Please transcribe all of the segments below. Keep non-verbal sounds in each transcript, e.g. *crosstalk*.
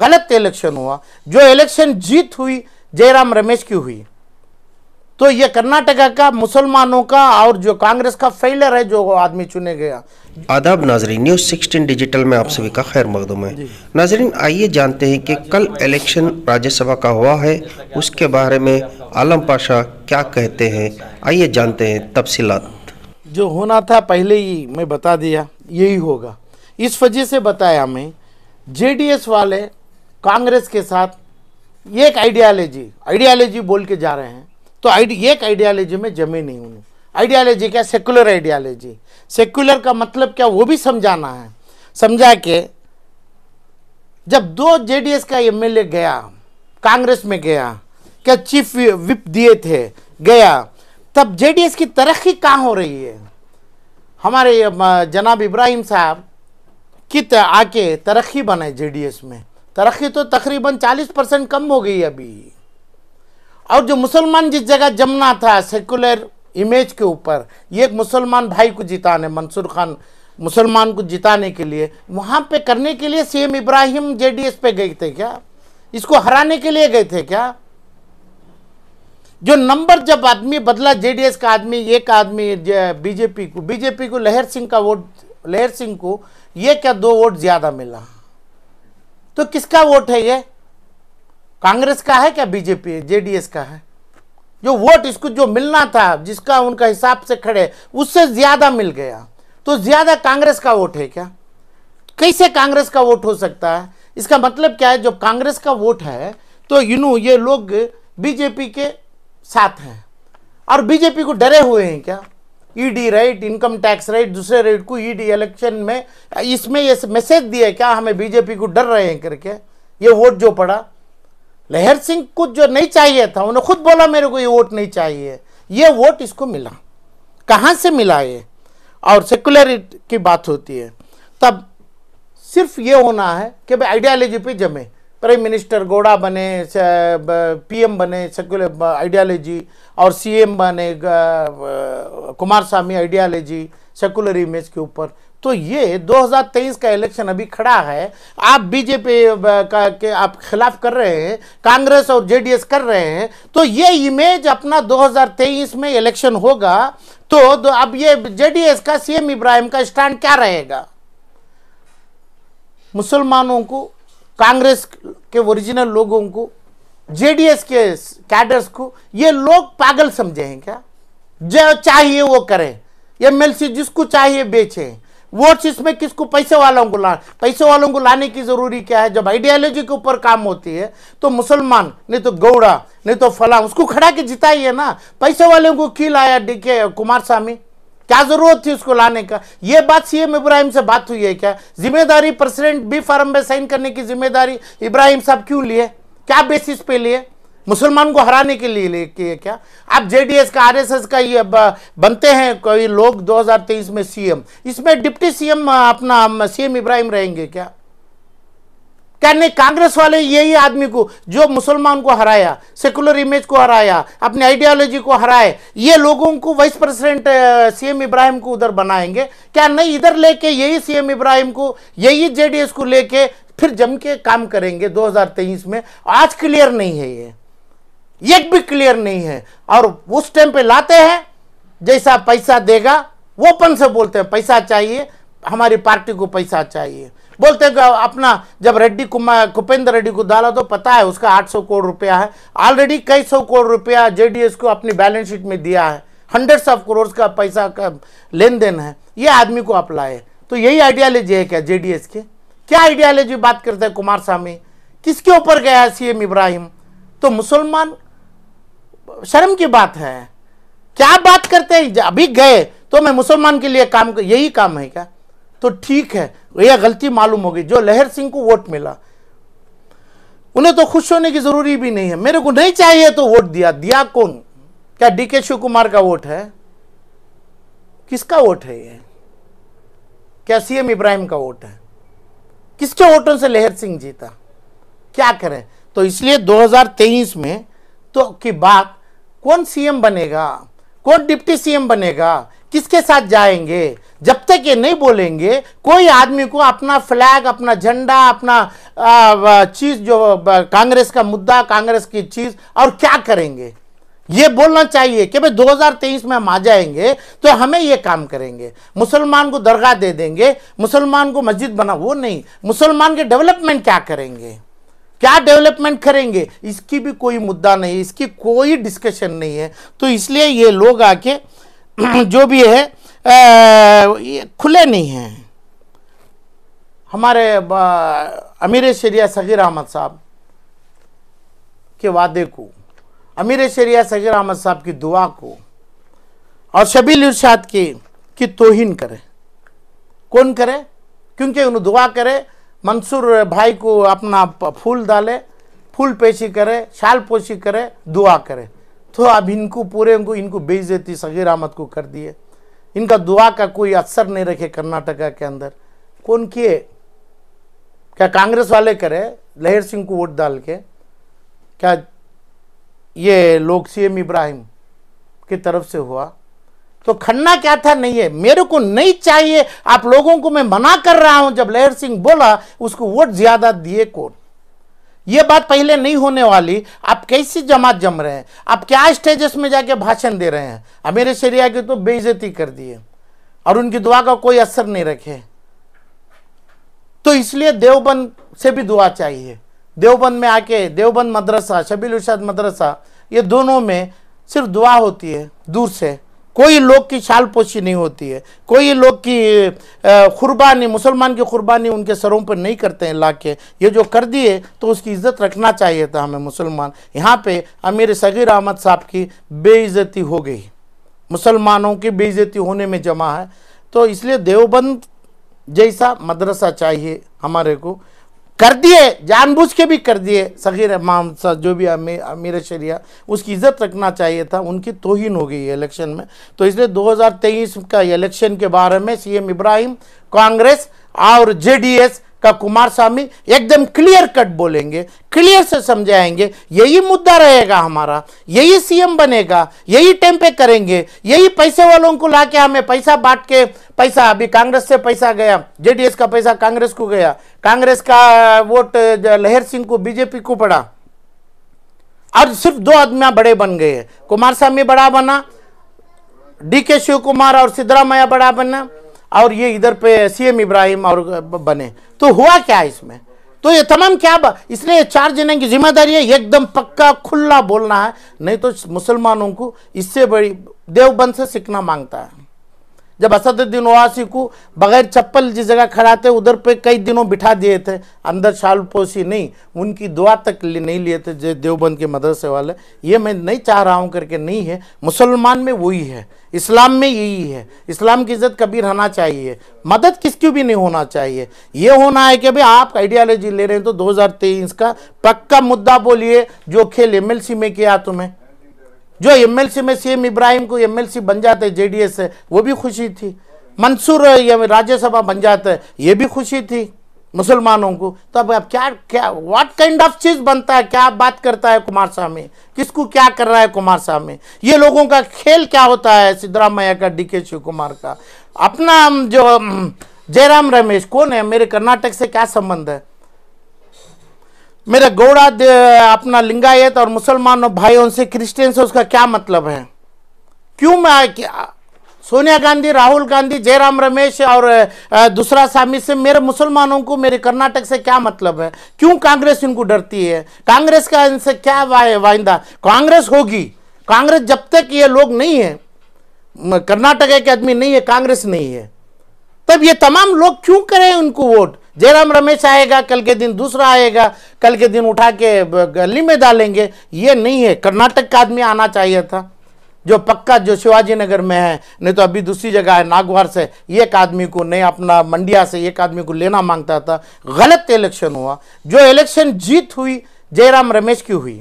गलत इलेक्शन हुआ जो इलेक्शन जीत हुई जयराम रमेश की हुई तो ये कर्नाटका का मुसलमानों का और जो कांग्रेस का फेलर है जो आदमी चुने गया आदाब नाजरीन न्यूज 16 डिजिटल में आप सभी का खैर मकदम है नाजरीन आइए जानते हैं कि कल इलेक्शन राज्यसभा का हुआ है उसके बारे में आलम पाशा क्या कहते हैं आइए जानते हैं तफसीलात जो होना था पहले ही मैं बता दिया यही होगा इस वजह से बताया मैं जे वाले कांग्रेस के साथ एक आइडियालॉजी आइडियालॉजी बोल के जा रहे हैं तो आइडिया एक आइडियालॉजी में जमे नहीं हूँ आइडियालॉजी क्या सेकुलर आइडियालॉजी सेकुलर का मतलब क्या वो भी समझाना है समझा के जब दो जेडीएस का एमएलए गया कांग्रेस में गया क्या चीफ विप दिए थे गया तब जेडीएस की तरक्की कहाँ हो रही है हमारे जनाब इब्राहिम साहब कित आके तरक्की बनाए जेडीएस में तरक्की तो तकरीबन 40 परसेंट कम हो गई अभी और जो मुसलमान जिस जगह जमना था सेकुलर इमेज के ऊपर ये एक मुसलमान भाई को जिताने मंसूर खान मुसलमान को जिताने के लिए वहाँ पे करने के लिए सीएम इब्राहिम जेडीएस पे गए थे क्या इसको हराने के लिए गए थे क्या जो नंबर जब आदमी बदला जेडीएस का आदमी एक आदमी बीजेपी को बीजेपी को लहर सिंह का वोट लहर सिंह को ये क्या दो वोट ज़्यादा मिला तो किसका वोट है ये कांग्रेस का है क्या बीजेपी है जेडीएस का है जो वोट इसको जो मिलना था जिसका उनका हिसाब से खड़े उससे ज्यादा मिल गया तो ज्यादा कांग्रेस का वोट है क्या कैसे कांग्रेस का वोट हो सकता है इसका मतलब क्या है जो कांग्रेस का वोट है तो यूनू ये लोग बीजेपी के साथ हैं और बीजेपी को डरे हुए हैं क्या ED right income tax right दूसरे राइट को ईडी e इलेक्शन में इसमें ये मैसेज दिया क्या हमें बीजेपी को डर रहे हैं करके ये वोट जो पड़ा लहर सिंह को जो नहीं चाहिए था उन्होंने खुद बोला मेरे को ये वोट नहीं चाहिए ये वोट इसको मिला कहाँ से मिला ये और सेक्युलरिटी की बात होती है तब सिर्फ ये होना है कि भाई आइडियालॉजी पर जमे प्राइम मिनिस्टर गोड़ा बने पीएम बने सेक्युलर आइडियालॉजी और सीएम बने Kumaraswamy ideology secular image के ऊपर तो ये 2023 का इलेक्शन अभी खड़ा है आप बीजेपी का के आप खिलाफ कर रहे हैं कांग्रेस और जेडीएस कर रहे हैं तो ये इमेज अपना 2023 में इलेक्शन होगा तो, तो अब ये जेडीएस का सीएम इब्राहिम का स्टैंड क्या रहेगा मुसलमानों को कांग्रेस के ओरिजिनल लोगों को जेडीएस के कैडर्स को ये लोग पागल समझे हैं क्या जो चाहिए वो करें एमएलसी जिसको चाहिए बेचे वोट्स इसमें किसको पैसे वालों को ला पैसे वालों को लाने की जरूरी क्या है जब आइडियालॉजी के ऊपर काम होती है तो मुसलमान नहीं तो गौड़ा नहीं तो फला उसको खड़ा के जिताइए ना पैसे वालों को क्यों लाया डी के कुमार स्वामी क्या जरूरत थी उसको लाने का यह बात सीएम इब्राहिम से बात हुई है क्या जिम्मेदारी प्रेसिडेंट बी फार्म में साइन करने की जिम्मेदारी इब्राहिम साहब क्यों लिए क्या बेसिस पे लिए मुसलमान को हराने के लिए लेके क्या आप जेडीएस का आरएसएस का ये बनते हैं कोई लोग 2023 में सीएम इसमें डिप्टी सीएम अपना सीएम इब्राहिम रहेंगे क्या क्या नहीं कांग्रेस वाले यही आदमी को जो मुसलमान को हराया सेकुलर इमेज को हराया अपने आइडियोलॉजी को हराए ये लोगों को वाइस प्रेसिडेंट सीएम इब्राहिम को उधर बनाएंगे क्या नहीं इधर लेके यही सीएम इब्राहिम को यही जेडीएस को लेके फिर जम के काम करेंगे 2023 में आज क्लियर नहीं है ये एक भी क्लियर नहीं है और उस टाइम पे लाते हैं जैसा पैसा देगा ओपन से बोलते हैं पैसा चाहिए हमारी पार्टी को पैसा चाहिए बोलते हैं अपना जब रेड्डी कुपेंद्र रेड्डी को डाला तो पता है उसका 800 करोड़ रुपया है ऑलरेडी कई सौ करोड़ रुपया जेडीएस को अपनी बैलेंस शीट में दिया है हंड्रेड्स ऑफ करोड़ का पैसा का लेन देन है ये आदमी को अपलाए तो यही आइडियालॉजी है क्या जेडीएस के क्या आइडियालॉजी बात करते हैं कुमार स्वामी किसके ऊपर गया है सीएम इब्राहिम तो मुसलमान शर्म की बात है क्या बात करते हैं अभी गए तो मैं मुसलमान के लिए काम यही काम है क्या तो ठीक है यह गलती मालूम होगी जो लहर सिंह को वोट मिला उन्हें तो खुश होने की जरूरी भी नहीं है मेरे को नहीं चाहिए तो वोट दिया दिया कौन क्या डीके शिव कुमार का वोट है किसका वोट है ये क्या सीएम इब्राहिम का वोट है किसके वोटों से लहर सिंह जीता क्या करें तो इसलिए 2023 में तो की बात कौन सीएम बनेगा कौन डिप्टी सीएम बनेगा किसके साथ जाएंगे जब तक ये नहीं बोलेंगे कोई आदमी को अपना फ्लैग अपना झंडा अपना चीज़ जो कांग्रेस का मुद्दा कांग्रेस की चीज़ और क्या करेंगे ये बोलना चाहिए कि भाई 2023 में हम आ जाएंगे तो हमें ये काम करेंगे मुसलमान को दरगाह दे देंगे मुसलमान को मस्जिद बना वो नहीं मुसलमान के डेवलपमेंट क्या करेंगे क्या डेवलपमेंट करेंगे इसकी भी कोई मुद्दा नहीं इसकी कोई डिस्कशन नहीं है तो इसलिए ये लोग आके *clears throat* जो भी है ये खुले नहीं हैं हमारे अमीर शरिया सगीर अहमद साहब के वादे को अमीर शरिया सगीर अहमद साहब की दुआ को और शबील इर्शाद की कि तोहिन करे कौन करे क्योंकि उन्हें दुआ करे मंसूर भाई को अपना फूल डाले फूल पेशी करे शाल पोशी करे दुआ करे तो अब इनको पूरे उनको इनको बेइज्जती सगीर अहमद को कर दिए इनका दुआ का कोई असर नहीं रखे कर्नाटका के अंदर कौन किए क्या कांग्रेस वाले करे लहर सिंह को वोट डाल के क्या ये लोग सीएम इब्राहिम की तरफ से हुआ तो खन्ना क्या था नहीं है मेरे को नहीं चाहिए आप लोगों को मैं मना कर रहा हूं जब लहर सिंह बोला उसको वोट ज्यादा दिए कौन ये बात पहले नहीं होने वाली आप कैसी जमात जम रहे हैं आप क्या स्टेजेस में जाके भाषण दे रहे हैं अब मेरे शरिया की तो बेइज्जती कर दिए और उनकी दुआ का कोई असर नहीं रखे तो इसलिए देवबंद से भी दुआ चाहिए देवबंद में आके देवबंद मदरसा शबील उर्शाद मदरसा ये दोनों में सिर्फ दुआ होती है दूर से कोई लोग की छाल पोशी नहीं होती है कोई लोग की कुर्बानी मुसलमान की कुर्बानी उनके सरों पर नहीं करते हैं ला के ये जो कर दिए तो उसकी इज्जत रखना चाहिए था हमें मुसलमान यहाँ पे अमीर सगीर अहमद साहब की बेइज्जती हो गई मुसलमानों की बेइज्जती होने में जमा है तो इसलिए देवबंद जैसा मदरसा चाहिए हमारे को कर दिए जानबूझ के भी कर दिए सगीर इमाम जो भी अमीर शरिया उसकी इज्जत रखना चाहिए था उनकी तोहिन हो गई इलेक्शन में तो इसलिए 2023 का इलेक्शन के बारे में सीएम इब्राहिम कांग्रेस और जेडीएस का कुमार स्वामी एकदम क्लियर कट बोलेंगे क्लियर से समझाएंगे यही मुद्दा रहेगा हमारा यही सीएम बनेगा यही टाइम पे करेंगे यही पैसे वालों को लाके हमें पैसा बांट के पैसा अभी कांग्रेस से पैसा गया जेडीएस का पैसा कांग्रेस को गया कांग्रेस का वोट लहर सिंह को बीजेपी को पड़ा और सिर्फ दो आदमियां बड़े बन गए कुमार स्वामी बड़ा बना डी के शिव कुमार और सिद्धरामया बड़ा बना और ये इधर पे सीएम इब्राहिम और बने तो हुआ क्या इसमें तो ये तमाम क्या बा? इसलिए चार जने की जिम्मेदारी है एकदम पक्का खुला बोलना है नहीं तो मुसलमानों को इससे बड़ी देवबंद से सीखना मांगता है जब असदुद्दीन ओवासी को बगैर चप्पल जिस जगह खड़ा थे उधर पे कई दिनों बिठा दिए थे अंदर पोसी नहीं उनकी दुआ तक नहीं लिए थे जो देवबंद के मदरसे वाले ये मैं नहीं चाह रहा हूँ करके नहीं है मुसलमान में वही है इस्लाम में यही है इस्लाम की इज्जत कभी रहना चाहिए मदद किसकी भी नहीं होना चाहिए ये होना है कि भाई आप आइडियालॉजी ले रहे हैं तो दो का पक्का मुद्दा बोलिए जो खेल एम में किया तुम्हें जो एमएलसी में सीएम इब्राहिम को एमएलसी बन जाते जेडीएस से वो भी खुशी थी मंसूर राज्यसभा बन जाते ये भी खुशी थी मुसलमानों को तो अब अब क्या क्या व्हाट काइंड ऑफ चीज़ बनता है क्या बात करता है कुमार स्वामी किसको क्या कर रहा है कुमार स्वामी ये लोगों का खेल क्या होता है सिद्धरामैया का डी के शिव कुमार का अपना जो जयराम रमेश कौन है मेरे कर्नाटक से क्या संबंध है मेरा गौड़ा अपना लिंगायत और मुसलमान भाइयों से क्रिश्चियन से उसका क्या मतलब है क्यों मैं क्या? सोनिया गांधी राहुल गांधी जयराम रमेश और दूसरा सामी से मेरे मुसलमानों को मेरे कर्नाटक से क्या मतलब है क्यों कांग्रेस इनको डरती है कांग्रेस का इनसे क्या वाइंदा कांग्रेस होगी कांग्रेस जब तक ये लोग नहीं है कर्नाटक के आदमी नहीं है कांग्रेस नहीं है तब ये तमाम लोग क्यों करें उनको वोट जयराम रमेश आएगा कल के दिन दूसरा आएगा कल के दिन उठा के गली में डालेंगे ये नहीं है कर्नाटक का आदमी आना चाहिए था जो पक्का जो शिवाजी नगर में है नहीं तो अभी दूसरी जगह है नागवार से एक आदमी को नहीं अपना मंडिया से एक आदमी को लेना मांगता था गलत इलेक्शन हुआ जो इलेक्शन जीत हुई जयराम रमेश की हुई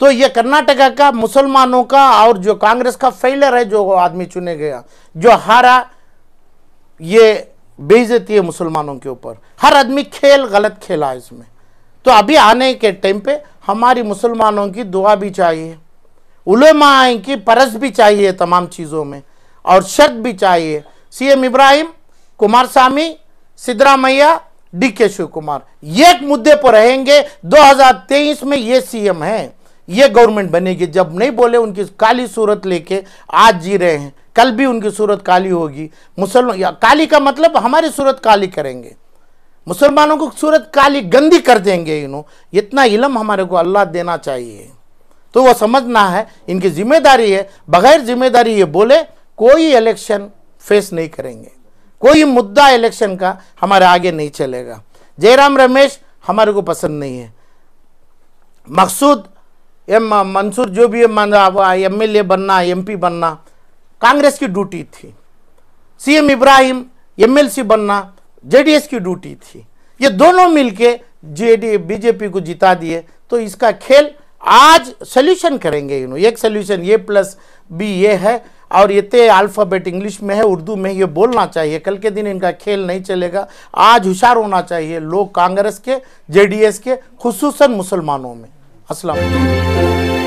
तो ये कर्नाटका का मुसलमानों का और जो कांग्रेस का फेलर है जो आदमी चुने गया जो हारा ये बेइज्जती है मुसलमानों के ऊपर हर आदमी खेल गलत खेला इसमें तो अभी आने के टाइम पे हमारी मुसलमानों की दुआ भी चाहिए उलेमाएँ की परस भी चाहिए तमाम चीज़ों में और शर्त भी चाहिए सीएम इब्राहिम कुमार सिद्धरा सिद्धरामैया डी के शिव कुमार एक मुद्दे पर रहेंगे 2023 में ये सीएम हैं ये गवर्नमेंट बनेगी जब नहीं बोले उनकी काली सूरत लेके आज जी रहे हैं कल भी उनकी सूरत काली होगी मुसलमान या काली का मतलब हमारी सूरत काली करेंगे मुसलमानों को सूरत काली गंदी कर देंगे इन्हों इतना इलम हमारे को अल्लाह देना चाहिए तो वो समझना है इनकी जिम्मेदारी है बगैर जिम्मेदारी ये बोले कोई इलेक्शन फेस नहीं करेंगे कोई मुद्दा इलेक्शन का हमारे आगे नहीं चलेगा जयराम रमेश हमारे को पसंद नहीं है मकसूद एम मंसूर जो भी एम एल बनना एमपी बनना कांग्रेस की ड्यूटी थी सीएम इब्राहिम एमएलसी बनना जेडीएस की ड्यूटी थी ये दोनों मिलके जेडी बीजेपी को जिता दिए तो इसका खेल आज सोल्यूशन करेंगे इन्होंने एक सोल्यूशन ए प्लस बी ये है और ये अल्फ़ाबेट इंग्लिश में है उर्दू में ये बोलना चाहिए कल के दिन इनका खेल नहीं चलेगा आज होशार होना चाहिए लोग कांग्रेस के जेडीएस के खसूस मुसलमानों में असल